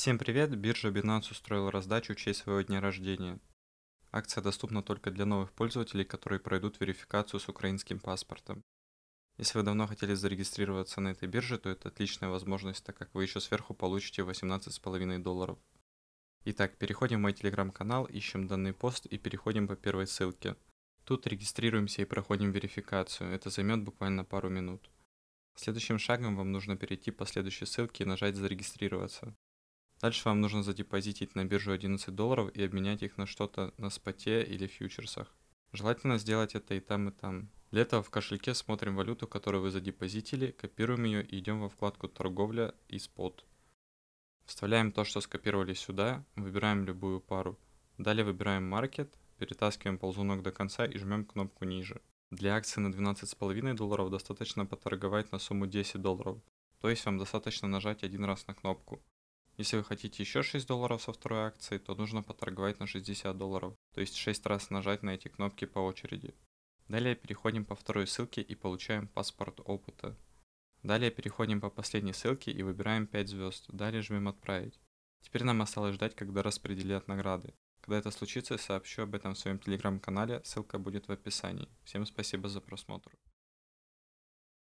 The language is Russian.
Всем привет! Биржа Binance устроила раздачу в честь своего дня рождения. Акция доступна только для новых пользователей, которые пройдут верификацию с украинским паспортом. Если вы давно хотели зарегистрироваться на этой бирже, то это отличная возможность, так как вы еще сверху получите 18,5 долларов. Итак, переходим в мой телеграм-канал, ищем данный пост и переходим по первой ссылке. Тут регистрируемся и проходим верификацию, это займет буквально пару минут. Следующим шагом вам нужно перейти по следующей ссылке и нажать «Зарегистрироваться». Дальше вам нужно задепозитить на биржу 11 долларов и обменять их на что-то на споте или фьючерсах. Желательно сделать это и там, и там. Для этого в кошельке смотрим валюту, которую вы задепозитили, копируем ее и идем во вкладку «Торговля» и «Спот». Вставляем то, что скопировали сюда, выбираем любую пару. Далее выбираем «Маркет», перетаскиваем ползунок до конца и жмем кнопку ниже. Для акции на 12,5 долларов достаточно поторговать на сумму 10 долларов, то есть вам достаточно нажать один раз на кнопку. Если вы хотите еще 6 долларов со второй акции, то нужно поторговать на 60 долларов, то есть 6 раз нажать на эти кнопки по очереди. Далее переходим по второй ссылке и получаем паспорт опыта. Далее переходим по последней ссылке и выбираем 5 звезд, далее жмем «Отправить». Теперь нам осталось ждать, когда распределят награды. Когда это случится, сообщу об этом в своем телеграм-канале, ссылка будет в описании. Всем спасибо за просмотр.